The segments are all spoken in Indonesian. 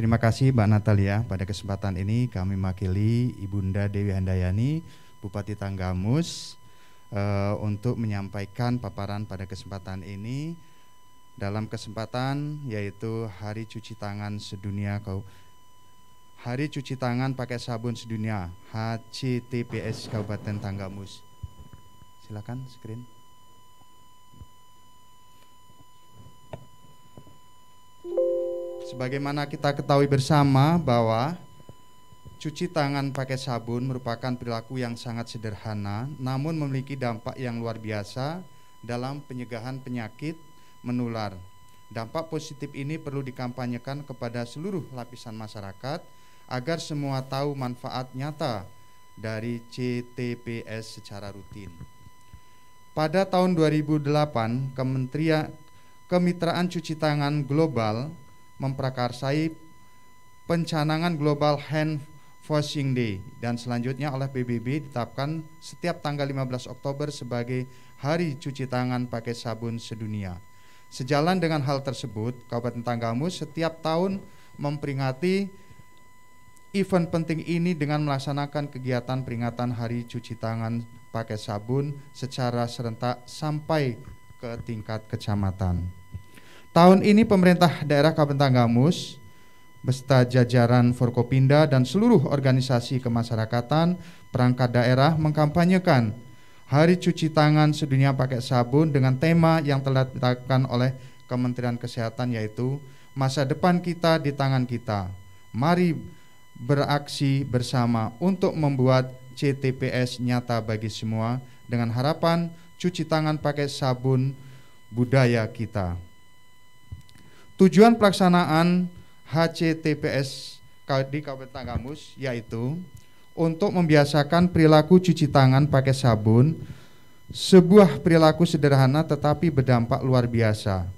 Terima kasih Mbak Natalia. Pada kesempatan ini kami mewakili Ibunda Dewi Handayani, Bupati Tanggamus, uh, untuk menyampaikan paparan pada kesempatan ini dalam kesempatan yaitu Hari Cuci Tangan Sedunia kau Hari Cuci Tangan Pakai Sabun Sedunia HCTPS Kabupaten Tanggamus. Silakan screen. Sebagaimana kita ketahui bersama bahwa cuci tangan pakai sabun merupakan perilaku yang sangat sederhana namun memiliki dampak yang luar biasa dalam penyegahan penyakit menular. Dampak positif ini perlu dikampanyekan kepada seluruh lapisan masyarakat agar semua tahu manfaat nyata dari CTPS secara rutin. Pada tahun 2008, Kementerian Kemitraan Cuci Tangan Global memprakarsai pencanangan Global Hand Washing Day dan selanjutnya oleh PBB ditetapkan setiap tanggal 15 Oktober sebagai Hari Cuci Tangan Pakai Sabun Sedunia. Sejalan dengan hal tersebut, Kabupaten Tanggamus setiap tahun memperingati event penting ini dengan melaksanakan kegiatan peringatan Hari Cuci Tangan Pakai Sabun secara serentak sampai ke tingkat kecamatan. Tahun ini pemerintah daerah Kabupaten Gamus, beserta jajaran Forkopinda dan seluruh organisasi kemasyarakatan perangkat daerah mengkampanyekan Hari Cuci Tangan Sedunia Pakai Sabun dengan tema yang telah ditetapkan oleh Kementerian Kesehatan yaitu masa depan kita di tangan kita. Mari beraksi bersama untuk membuat CTPS nyata bagi semua dengan harapan cuci tangan pakai sabun budaya kita. Tujuan pelaksanaan HCTPS di Kabupaten Tanggamus yaitu untuk membiasakan perilaku cuci tangan pakai sabun, sebuah perilaku sederhana tetapi berdampak luar biasa.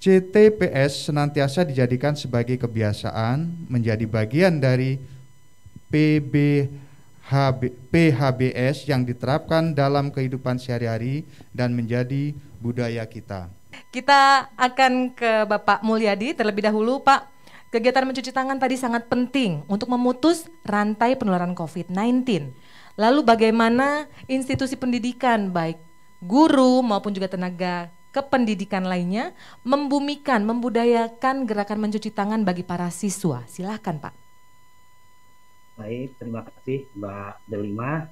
CTPS senantiasa dijadikan sebagai kebiasaan menjadi bagian dari PBHB, PHBS yang diterapkan dalam kehidupan sehari-hari dan menjadi budaya kita. Kita akan ke Bapak Mulyadi terlebih dahulu, Pak. Kegiatan mencuci tangan tadi sangat penting untuk memutus rantai penularan COVID-19. Lalu bagaimana institusi pendidikan baik guru maupun juga tenaga kependidikan lainnya membumikan, membudayakan gerakan mencuci tangan bagi para siswa. Silahkan Pak. Baik, terima kasih Mbak Delima.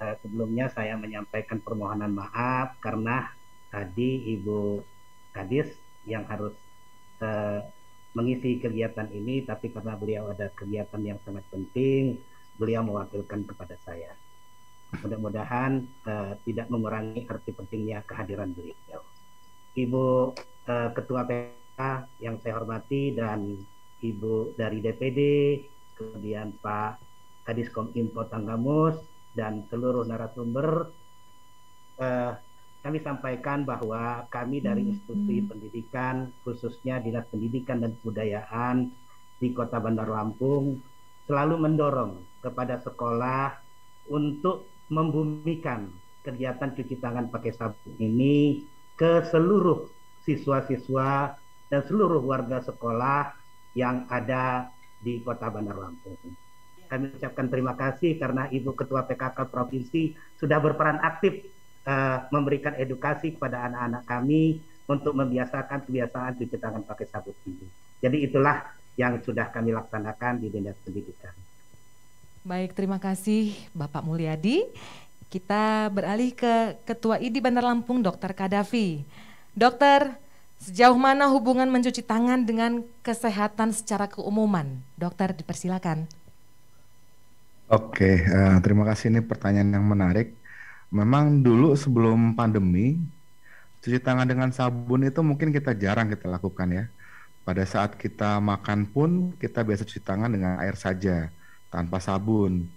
Eh, sebelumnya saya menyampaikan permohonan maaf karena Adi, Ibu Kadis yang harus uh, mengisi kegiatan ini, tapi karena beliau ada kegiatan yang sangat penting, beliau mewakilkan kepada saya. Mudah-mudahan uh, tidak mengurangi arti pentingnya kehadiran beliau. Ibu uh, Ketua PK yang saya hormati dan Ibu dari DPD, kemudian Pak Kadis Kominfo Tanggamus, dan seluruh narasumber, uh, kami sampaikan bahwa kami dari hmm. institusi pendidikan khususnya dinas pendidikan dan kebudayaan di Kota Bandar Lampung selalu mendorong kepada sekolah untuk membumikan kegiatan cuci tangan pakai sabun ini ke seluruh siswa-siswa dan seluruh warga sekolah yang ada di Kota Bandar Lampung. Kami ucapkan terima kasih karena Ibu Ketua PKK Provinsi sudah berperan aktif uh, memberikan edukasi kepada anak-anak kami untuk membiasakan kebiasaan cuci tangan pakai sabun ini. Jadi itulah yang sudah kami laksanakan di Dinas Pendidikan. Baik, terima kasih Bapak Mulyadi. Kita beralih ke Ketua IDI Bandar Lampung, Dr. Kadafi. Dokter, sejauh mana hubungan mencuci tangan dengan kesehatan secara keumuman? Dokter, dipersilakan. Oke, uh, terima kasih. Ini pertanyaan yang menarik memang dulu sebelum pandemi cuci tangan dengan sabun itu mungkin kita jarang kita lakukan ya. Pada saat kita makan pun kita biasa cuci tangan dengan air saja tanpa sabun.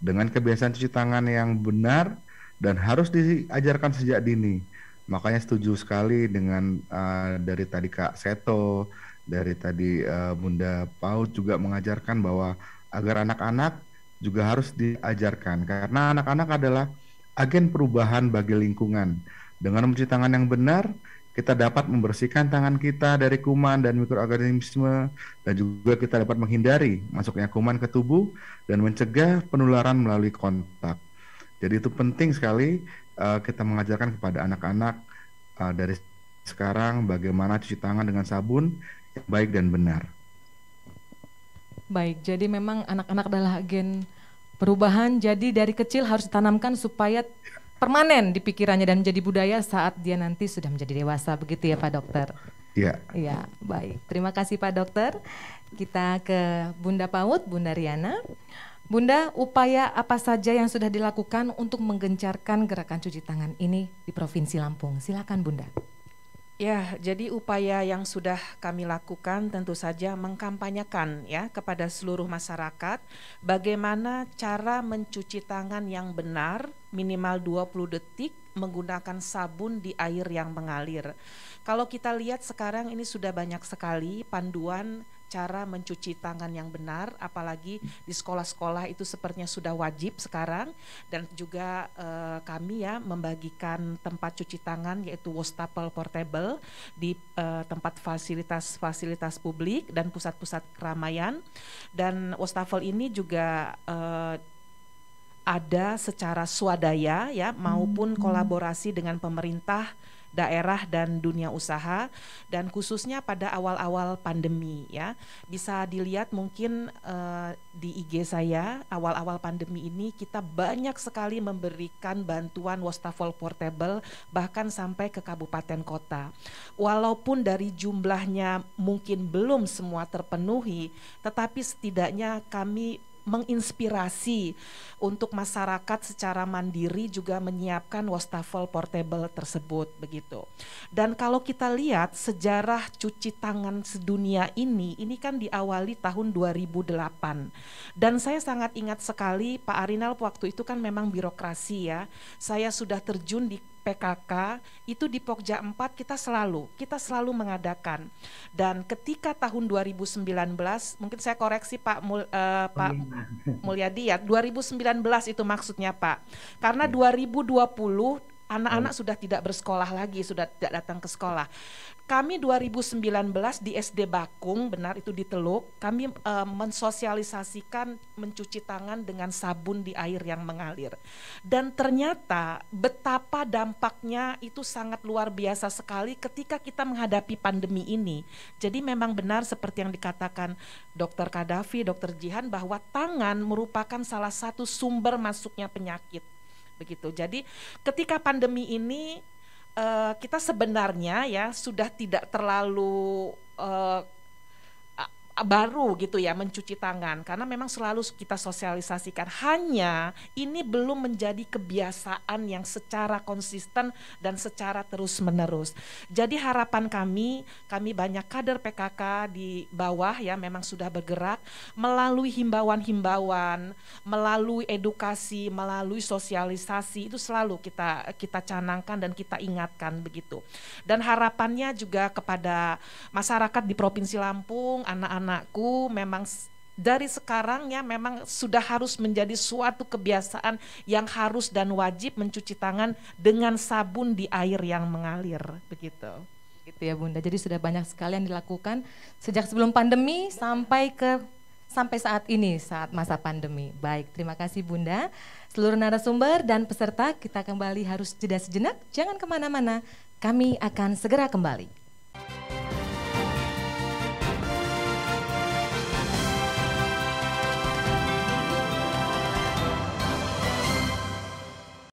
Dengan kebiasaan cuci tangan yang benar dan harus diajarkan sejak dini. Makanya setuju sekali dengan uh, dari tadi Kak Seto, dari tadi uh, Bunda Pau juga mengajarkan bahwa agar anak-anak juga harus diajarkan karena anak-anak adalah agen perubahan bagi lingkungan. Dengan mencuci tangan yang benar, kita dapat membersihkan tangan kita dari kuman dan mikroorganisme dan juga kita dapat menghindari masuknya kuman ke tubuh dan mencegah penularan melalui kontak. Jadi itu penting sekali uh, kita mengajarkan kepada anak-anak uh, dari sekarang bagaimana cuci tangan dengan sabun yang baik dan benar. Baik, jadi memang anak-anak adalah agen Perubahan jadi dari kecil harus ditanamkan supaya permanen di pikirannya dan menjadi budaya saat dia nanti sudah menjadi dewasa begitu ya Pak Dokter. Iya. Iya, baik. Terima kasih Pak Dokter. Kita ke Bunda Paut, Bunda Riana. Bunda, upaya apa saja yang sudah dilakukan untuk menggencarkan gerakan cuci tangan ini di Provinsi Lampung? Silakan Bunda. Ya, jadi upaya yang sudah kami lakukan tentu saja mengkampanyekan ya kepada seluruh masyarakat bagaimana cara mencuci tangan yang benar minimal 20 detik menggunakan sabun di air yang mengalir. Kalau kita lihat sekarang ini sudah banyak sekali panduan cara mencuci tangan yang benar, apalagi di sekolah-sekolah itu sepertinya sudah wajib sekarang dan juga eh, kami ya membagikan tempat cuci tangan yaitu wastafel portable di eh, tempat fasilitas-fasilitas publik dan pusat-pusat keramaian dan wastafel ini juga eh, ada secara swadaya ya maupun hmm. kolaborasi dengan pemerintah daerah dan dunia usaha dan khususnya pada awal-awal pandemi ya bisa dilihat mungkin uh, di IG saya awal-awal pandemi ini kita banyak sekali memberikan bantuan wastafel portable bahkan sampai ke kabupaten kota walaupun dari jumlahnya mungkin belum semua terpenuhi tetapi setidaknya kami menginspirasi untuk masyarakat secara mandiri juga menyiapkan wastafel portable tersebut begitu. Dan kalau kita lihat sejarah cuci tangan sedunia ini, ini kan diawali tahun 2008. Dan saya sangat ingat sekali Pak Arinal waktu itu kan memang birokrasi ya. Saya sudah terjun di PKK itu di Pokja 4 kita selalu kita selalu mengadakan dan ketika tahun 2019 mungkin saya koreksi Pak Mul, uh, Pak oh, iya. Mulyadi ya 2019 itu maksudnya Pak karena 2020 iya. Anak-anak hmm. sudah tidak bersekolah lagi, sudah tidak datang ke sekolah. Kami 2019 di SD Bakung, benar itu di Teluk, kami e, mensosialisasikan mencuci tangan dengan sabun di air yang mengalir. Dan ternyata betapa dampaknya itu sangat luar biasa sekali ketika kita menghadapi pandemi ini. Jadi memang benar seperti yang dikatakan Dr. Kadafi, Dr. Jihan bahwa tangan merupakan salah satu sumber masuknya penyakit begitu. Jadi ketika pandemi ini uh, kita sebenarnya ya sudah tidak terlalu uh, baru gitu ya mencuci tangan karena memang selalu kita sosialisasikan hanya ini belum menjadi kebiasaan yang secara konsisten dan secara terus menerus jadi harapan kami kami banyak kader PKK di bawah ya memang sudah bergerak melalui himbauan-himbauan melalui edukasi melalui sosialisasi itu selalu kita kita canangkan dan kita ingatkan begitu dan harapannya juga kepada masyarakat di Provinsi Lampung anak-anak anakku memang dari sekarang ya memang sudah harus menjadi suatu kebiasaan yang harus dan wajib mencuci tangan dengan sabun di air yang mengalir begitu. Gitu ya Bunda. Jadi sudah banyak sekali yang dilakukan sejak sebelum pandemi sampai ke sampai saat ini saat masa pandemi. Baik, terima kasih Bunda. Seluruh narasumber dan peserta kita kembali harus jeda sejenak. Jangan kemana-mana, kami akan segera kembali.